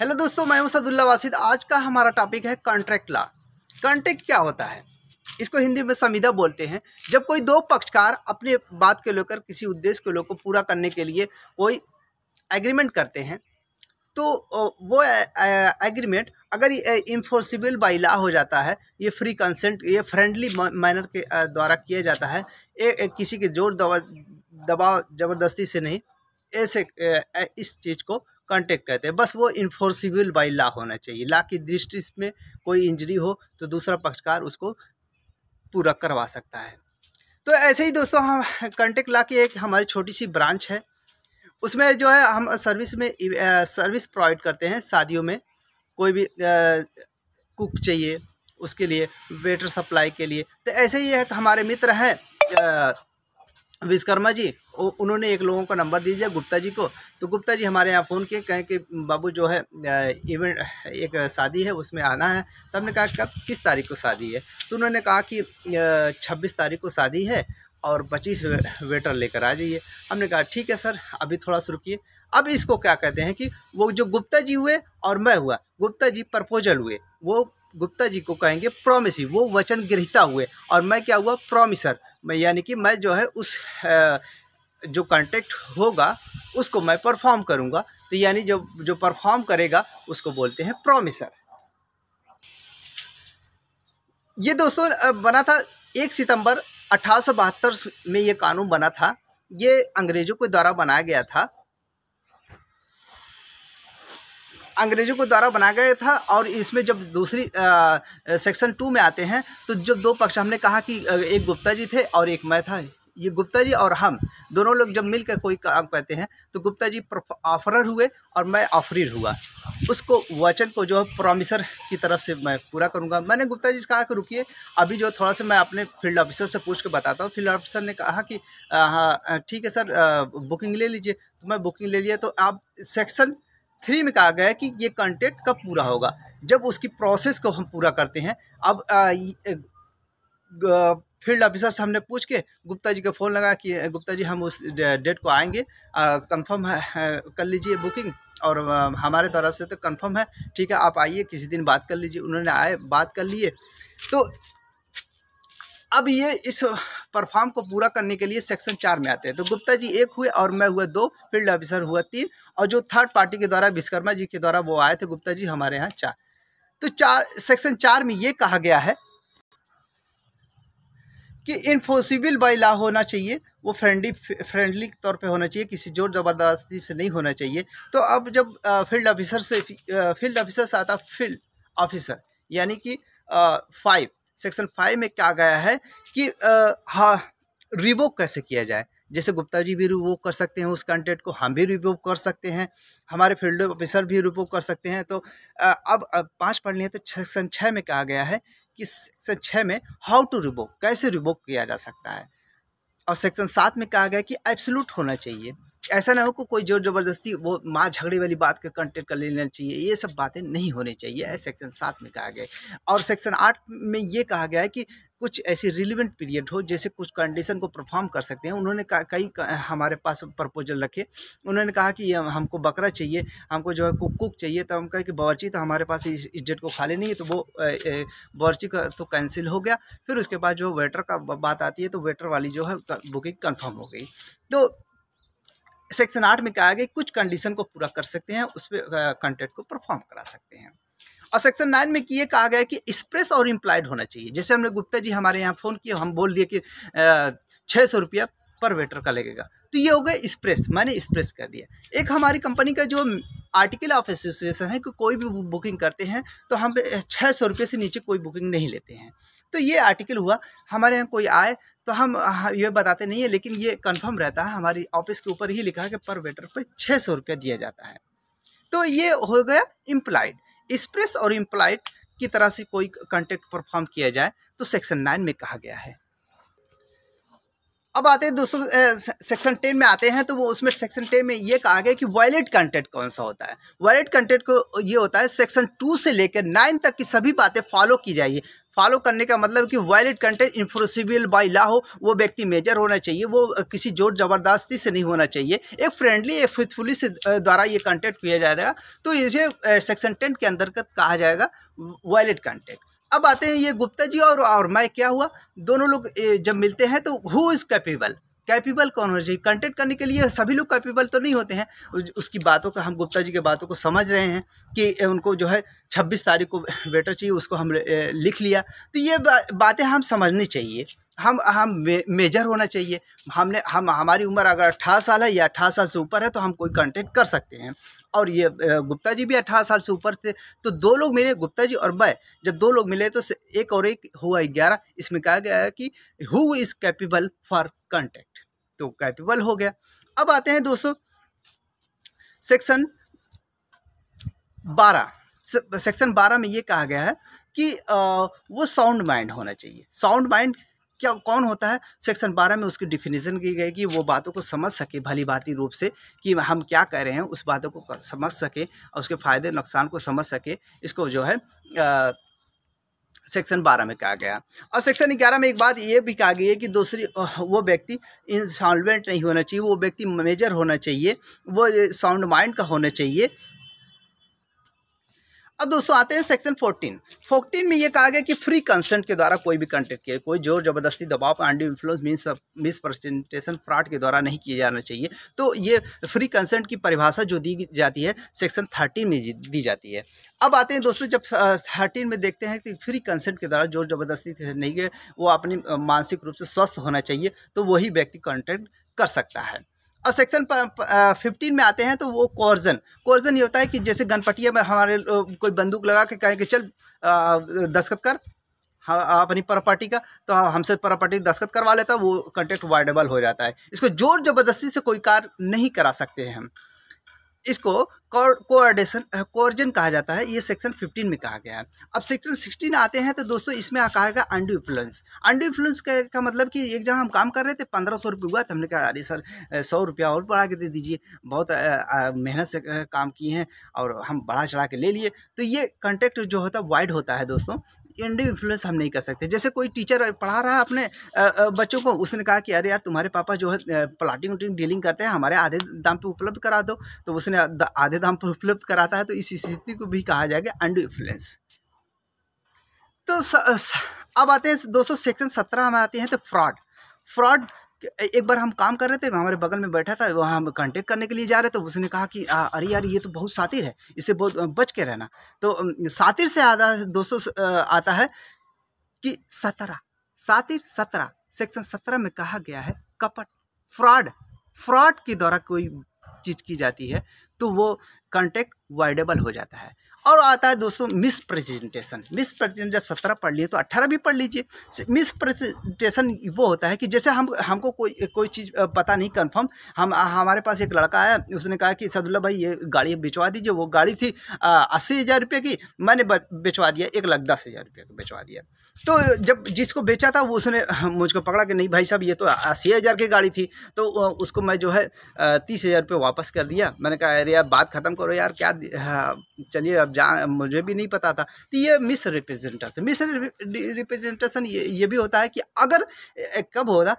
Hello दोस्तों मैं हूं सदुल्ला वासिद आज का हमारा टॉपिक है कॉन्ट्रैक्ट लॉ कॉन्ट्रैक्ट क्या होता है इसको हिंदी में संविदा बोलते हैं जब कोई दो पक्षकार अपने बात को लेकर किसी उद्देश्य को लेकर पूरा करने के लिए कोई एग्रीमेंट करते हैं तो वो एग्रीमेंट अगर इन्फोर्सिबल बाई लॉ हो जाता है ये फ्री कंसेंट ये फ्रेंडली मैनर के द्वारा किया जाता है ए, किसी के जोर दबाव ज़बरदस्ती से नहीं ऐसे इस चीज़ को कांटेक्ट करते हैं बस वो इन्फोर्सिबल बाई ला होना चाहिए ला की दृष्टि में कोई इंजरी हो तो दूसरा पक्षकार उसको पूरा करवा सकता है तो ऐसे ही दोस्तों हम कांटेक्ट ला की एक हमारी छोटी सी ब्रांच है उसमें जो है हम सर्विस में सर्विस प्रोवाइड करते हैं शादियों में कोई भी कुक चाहिए उसके लिए वेटर सप्लाई के लिए तो ऐसे ही है हमारे मित्र हैं विश्वकर्मा जी उन्होंने एक लोगों का नंबर दे दिया गुप्ता जी को तो गुप्ता जी हमारे यहाँ फ़ोन किए कहें कि बाबू जो है इवेंट एक शादी है उसमें आना है तो हमने कहा कब किस तारीख को शादी है तो उन्होंने कहा कि छब्बीस तारीख को शादी है और पच्चीस वेटर लेकर आ जाइए हमने कहा ठीक है सर अभी थोड़ा सा रुकिए अब इसको क्या कहते हैं कि वो जो गुप्ता जी हुए और मैं हुआ गुप्ता जी प्रपोजल हुए वो गुप्ता जी को कहेंगे प्रोमिसी वो वचन गृहता हुए और मैं क्या हुआ प्रोमिसर मैं यानी कि मैं जो है उस जो कॉन्टेक्ट होगा उसको मैं परफॉर्म करूँगा तो यानी जो जो परफॉर्म करेगा उसको बोलते हैं प्रोमिसर ये दोस्तों बना था एक सितंबर अठारह में ये कानून बना था ये अंग्रेज़ों के द्वारा बनाया गया था अंग्रेजों को द्वारा बनाया गया था और इसमें जब दूसरी सेक्शन टू में आते हैं तो जब दो पक्ष हमने कहा कि एक गुप्ता जी थे और एक मैं था ये गुप्ता जी और हम दोनों लोग जब मिलकर कोई काम करते हैं तो गुप्ता जी ऑफरर हुए और मैं ऑफरीर हुआ उसको वचन को जो है प्रोमिसर की तरफ से मैं पूरा करूंगा मैंने गुप्ता जी से कहा कि रुकिए अभी जो थोड़ा सा मैं अपने फील्ड ऑफिसर से पूछ के बताता हूँ फील्ड ऑफिसर ने कहा कि हाँ, हाँ ठीक है सर आ, बुकिंग ले लीजिए तो मैं बुकिंग ले लिया तो आप सेक्शन थ्री में कहा गया है कि ये कंटेंट कब पूरा होगा जब उसकी प्रोसेस को हम पूरा करते हैं अब फील्ड ऑफिसर से हमने पूछ के गुप्ता जी को फ़ोन लगा कि गुप्ता जी हम उस डेट को आएंगे कंफर्म कर लीजिए बुकिंग और हमारे तरफ से तो कंफर्म है ठीक है आप आइए किसी दिन बात कर लीजिए उन्होंने आए बात कर लिए तो अब ये इस परफॉर्म को पूरा करने के लिए सेक्शन चार में आते हैं तो गुप्ता जी एक हुए और मैं हुआ दो फील्ड ऑफिसर हुआ तीन और जो थर्ड पार्टी के द्वारा विश्वकर्मा जी के द्वारा वो आए थे गुप्ता जी हमारे यहाँ चार तो चार सेक्शन चार में ये कहा गया है कि इनफोसिबल बाई लॉ होना चाहिए वो फ्रेंडली फ्रेंडली तौर पे होना चाहिए किसी जोर ज़बरदस्ती से नहीं होना चाहिए तो अब जब फील्ड ऑफिसर से फील्ड ऑफिसर से आता फील्ड ऑफिसर यानी कि फाइव सेक्शन फाइव में क्या गया है कि हा रिवोक कैसे किया जाए जैसे गुप्ता जी भी रिवोक कर सकते हैं उस कंटेंट को हम भी रिवोक कर सकते हैं हमारे फील्ड ऑफिसर भी रिवोक कर सकते हैं तो अब, पांच पाँच पढ़नी तो सेक्शन छः में कहा गया है कि सेक्शन छः में हाउ टू रिवोक कैसे रिवोक किया जा सकता है और सेक्शन सात में कहा गया कि एब्सोलूट होना चाहिए ऐसा ना हो कि कोई जोर ज़बरदस्ती वो माँ झगड़े वाली बात का कंटेंट कर लेना चाहिए ये सब बातें नहीं होनी चाहिए सेक्शन सात में कहा गया और सेक्शन आठ में ये कहा गया है कि कुछ ऐसी रिलीवेंट पीरियड हो जैसे कुछ कंडीशन को परफॉर्म कर सकते हैं उन्होंने कई हमारे पास प्रपोजल रखे उन्होंने कहा कि हमको बकरा चाहिए हमको जो है कुक कुक चाहिए तो हम कहे कि बावरची तो हमारे पास इस डेट को खाली नहीं है तो वो बावरची का तो कैंसिल हो गया फिर उसके बाद जो वेटर का बात आती है तो वेटर वाली जो है बुकिंग कन्फर्म हो गई तो सेक्शन आठ में कहा गया कुछ कंडीशन को पूरा कर सकते हैं उस पर कंटेंट को परफॉर्म करा सकते हैं और सेक्शन नाइन में ये कहा गया कि एक्सप्रेस और इम्प्लाइड होना चाहिए जैसे हमने गुप्ता जी हमारे यहाँ फ़ोन किया हम बोल दिए कि छः सौ रुपया पर वेटर का लगेगा तो ये हो गया एक्सप्रेस मैंने एक्सप्रेस कर दिया एक हमारी कंपनी का जो आर्टिकल ऑफ एसोसिएशन है कि कोई भी बुकिंग करते हैं तो हम छः सौ रुपये से नीचे कोई बुकिंग नहीं लेते हैं तो ये आर्टिकल हुआ हमारे यहाँ कोई आए तो हम हाँ, ये बताते नहीं है लेकिन ये कन्फर्म रहता है हमारी ऑफिस के ऊपर ही लिखा है कि पर वेटर पर छः सौ रुपया दिया जाता है तो ये हो गया इम्प्लाइड एक्सप्रेस और इम्प्लाइड की तरह से कोई कंटेक्ट परफॉर्म किया जाए तो सेक्शन नाइन में कहा गया है अब आते हैं दोस्तों सेक्शन टेन में आते हैं तो वो उसमें सेक्शन टेन में ये कहा गया कि वायलेट कंटेंट कौन सा होता है वायलेट कंटेंट को ये होता है सेक्शन टू से लेकर नाइन तक की सभी बातें फॉलो की जाइए फॉलो करने का मतलब कि violate content enforceable by law हो वो व्यक्ति मेजर होना चाहिए वो किसी जोर जबरदस्ती से नहीं होना चाहिए एक फ्रेंडली एक फिथफुली से द्वारा ये कंटेंट किया जाएगा तो इसे सेक्शन टेन के अंतर्गत कहा जाएगा वायलेट कंटेंट अब आते हैं ये गुप्ता जी और और मैं क्या हुआ दोनों लोग जब मिलते हैं तो हु इज़ कैपेबल कैपेबल कौन होना चाहिए कंटेंट करने के लिए सभी लोग कैपेबल तो नहीं होते हैं उसकी बातों का हम गुप्ता जी के बातों को समझ रहे हैं कि उनको जो है छब्बीस तारीख को वेटर चाहिए उसको हम लिख लिया तो ये बा, बातें हम समझनी चाहिए हम हम मे, मेजर होना चाहिए हमने हम हमारी उम्र अगर अट्ठारह साल है या अट्ठारह साल से ऊपर है तो हम कोई कांटेक्ट कर सकते हैं और ये गुप्ता जी भी अट्ठारह साल से ऊपर थे तो दो लोग मिले गुप्ता जी और मैं जब दो लोग मिले तो एक और एक हुआ ग्यारह इसमें कहा गया है कि who is capable for contact तो कैपेबल हो गया अब आते हैं दोस्तों सेक्शन बारह सेक्शन बारह में ये कहा गया है कि आ, वो साउंड माइंड होना चाहिए साउंड माइंड क्या कौन होता है सेक्शन बारह में उसकी डिफिनीसन की गई कि वो बातों को समझ सके भली भांति रूप से कि हम क्या कह रहे हैं उस बातों को समझ सके और उसके फ़ायदे नुकसान को समझ सके इसको जो है सेक्शन बारह में कहा गया और सेक्शन ग्यारह में एक बात ये भी कहा गई है कि दूसरी वो व्यक्ति इंसॉल्वेंट नहीं होना चाहिए वो व्यक्ति मेजर होना चाहिए वो साउंड माइंड का होना चाहिए अब दोस्तों आते हैं सेक्शन 14 14 में ये कहा गया कि फ्री कंसेंट के द्वारा कोई भी कंटेक्ट किया कोई जोर जबरदस्ती दबाव and influence means misrepresentation fraud के द्वारा नहीं किया जाना चाहिए तो ये फ्री कंसेंट की परिभाषा जो दी जाती है सेक्शन थर्टीन में दी जाती है अब आते हैं दोस्तों जब थर्टीन में देखते हैं कि फ्री कंसेंट के द्वारा जोर जबरदस्ती नहीं वो अपनी मानसिक रूप से स्वस्थ होना चाहिए तो वही व्यक्ति कॉन्टैक्ट कर सकता है और सेक्शन फिफ्टीन में आते हैं तो वो कोर्जन कोर्जन ये होता है कि जैसे गनपटिया में हमारे कोई बंदूक लगा के कहें कि चल दस्खत कर हाँ अपनी प्रॉपर्टी का तो हमसे प्रॉपर्टी दस्खत करवा लेता वो कंटेक्ट वाइडेबल हो जाता है इसको जोर ज़बरदस्ती से कोई कार्य नहीं करा सकते हैं हम इसको कोऑर्डेशन कोर्जन कहा जाता है ये सेक्शन 15 में कहा गया है अब सेक्शन 16 आते हैं तो दोस्तों इसमें कहा गया अंडू इन्फ्लुएंस अंडू इन्फ्लुएंस का, का मतलब कि एक जगह हम काम कर रहे थे पंद्रह सौ रुपये हुआ तो हमने कहा अरे सर सौ रुपया और बढ़ा के दे दीजिए बहुत मेहनत से काम किए हैं और हम बढ़ा चढ़ा के ले लिए तो ये कॉन्ट्रैक्ट जो होता है वाइड होता है दोस्तों एंडिव इन्फ्लुएंस हम नहीं कर सकते जैसे कोई टीचर पढ़ा रहा है अपने बच्चों को उसने कहा कि अरे यार तुम्हारे पापा जो है प्लाटिंग उटिंग डीलिंग करते हैं हमारे आधे दाम पर उपलब्ध करा दो तो उसने आधे दाम पर उपलब्ध कराता है तो इस स्थिति को भी कहा जाएगा अंड इन्फ्लुएंस तो स, स, अब आते हैं दोस्तों सेक्शन सत्रह में आते हैं तो फ्रॉड फ्रॉड एक बार हम काम कर रहे थे हमारे बगल में बैठा था वहाँ हम कांटेक्ट करने के लिए जा रहे थे उसने कहा कि आ, अरे यार ये तो बहुत सातिर है इससे बहुत बच के रहना तो सातिर से आधा दोस्तों आता है कि सतरा सातिर सतरा सेक्शन सत्रह में कहा गया है कपट फ्रॉड फ्रॉड के द्वारा कोई चीज़ की जाती है तो वो कॉन्टेक्ट वाइडेबल हो जाता है और आता है दोस्तों मिस प्रेजेंटेशन मिस प्रेजेंटेशन जब सत्रह पढ़ लिए तो अट्ठारह भी पढ़ लीजिए मिस प्रेजेंटेशन वो होता है कि जैसे हम हमको कोई कोई चीज़ पता नहीं कंफर्म हम हमारे पास एक लड़का आया उसने कहा कि सदुल्ला भाई ये गाड़ी बिचवा दीजिए वो गाड़ी थी अस्सी हज़ार रुपये की मैंने बेचवा दिया एक लाख दस हज़ार रुपये का बेचवा दिया तो जब जिसको बेचा था वो उसने मुझको पकड़ा कि नहीं भाई साहब ये तो अस्सी हज़ार की गाड़ी थी तो उसको मैं जो है तीस हज़ार रुपये वापस कर दिया मैंने कहा अरे यार बात ख़त्म करो यार क्या हाँ, चलिए अब जान मुझे भी नहीं पता था तो ये मिस रिप्रेजेंटेशन मिस रिप्रेजेंटेशन ये ये भी होता है कि अगर कब होता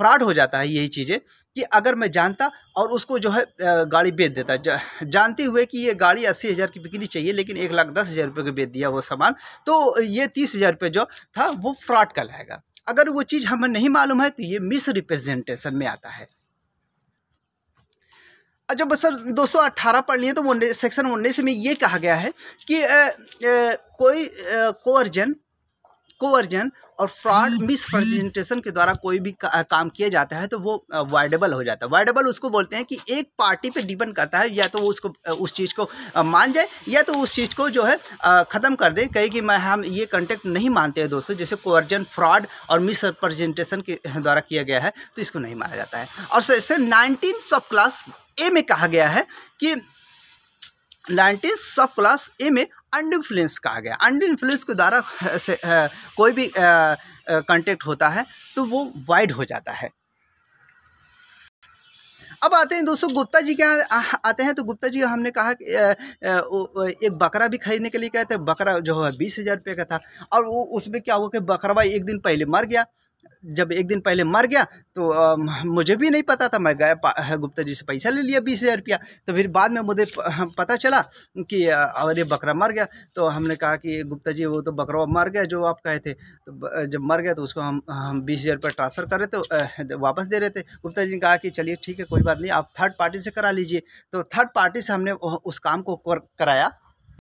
फ्रॉड हो जाता है यही चीज़ें कि अगर मैं जानता और उसको जो है गाड़ी बेच देता जा, जानते हुए कि ये गाड़ी अस्सी हज़ार की बिकनी चाहिए लेकिन एक लाख दस हज़ार रुपये को बेच दिया वो सामान तो ये तीस हज़ार रुपये जो था वो फ्रॉड कहलाएगा अगर वो चीज़ हमें नहीं मालूम है तो ये मिस रिप्रेजेंटेशन में आता है जब अच्छा, सर दोस्तों अट्ठारह पढ़ लिए तो उन्नीस सेक्शन उन्नीस में ये कहा गया है कि आ, आ, कोई कोवर्जन कोवर्जन और फ्रॉड हम्म। मिसप्रेजेंटेशन के द्वारा कोई भी का, काम किया जाता है तो वो वाइडेबल हो जाता है वाइडेबल उसको बोलते हैं कि एक पार्टी पे डिपेंड करता है या तो वो उसको उस चीज़ को मान जाए या तो उस चीज़ को जो है ख़त्म कर दे कहे कि मैं हम ये कॉन्टेक्ट नहीं मानते हैं दोस्तों जैसे कोवर्जन फ्रॉड और मिसप्रेजेंटेशन के द्वारा किया गया है तो इसको नहीं माना जाता है और sir nineteen sub class A में कहा गया है कि नाइनटीन सब क्लास ए में अंड इन्फ्लुएंस कहा गया अंड इन्फ्लुएंस के द्वारा कोई भी कांटेक्ट होता है तो वो वाइड हो जाता है अब आते हैं दोस्तों गुप्ता जी के यहाँ आते हैं तो गुप्ता जी हमने कहा कि एक बकरा भी खरीदने के लिए कहते हैं बकरा जो है बीस हज़ार रुपये का था और वो उसमें क्या हुआ कि बकरवा एक दिन पहले मर गया जब एक दिन पहले मर गया तो आ, मुझे भी नहीं पता था मैं गया गुप्ता जी से पैसा ले लिया बीस हज़ार रुपया तो फिर बाद में मुझे हाँ, पता चला कि ये बकरा मर गया तो हमने कहा कि गुप्ता जी वो तो बकरा मर गया जो आप कहे थे तो जब मर गया तो उसको हम हम बीस हज़ार रुपया ट्रांसफ़र कर रहे थे वापस दे रहे थे गुप्ता जी ने कहा कि चलिए ठीक है कोई बात नहीं आप थर्ड पार्टी से करा लीजिए तो थर्ड पार्टी से हमने उस काम को कराया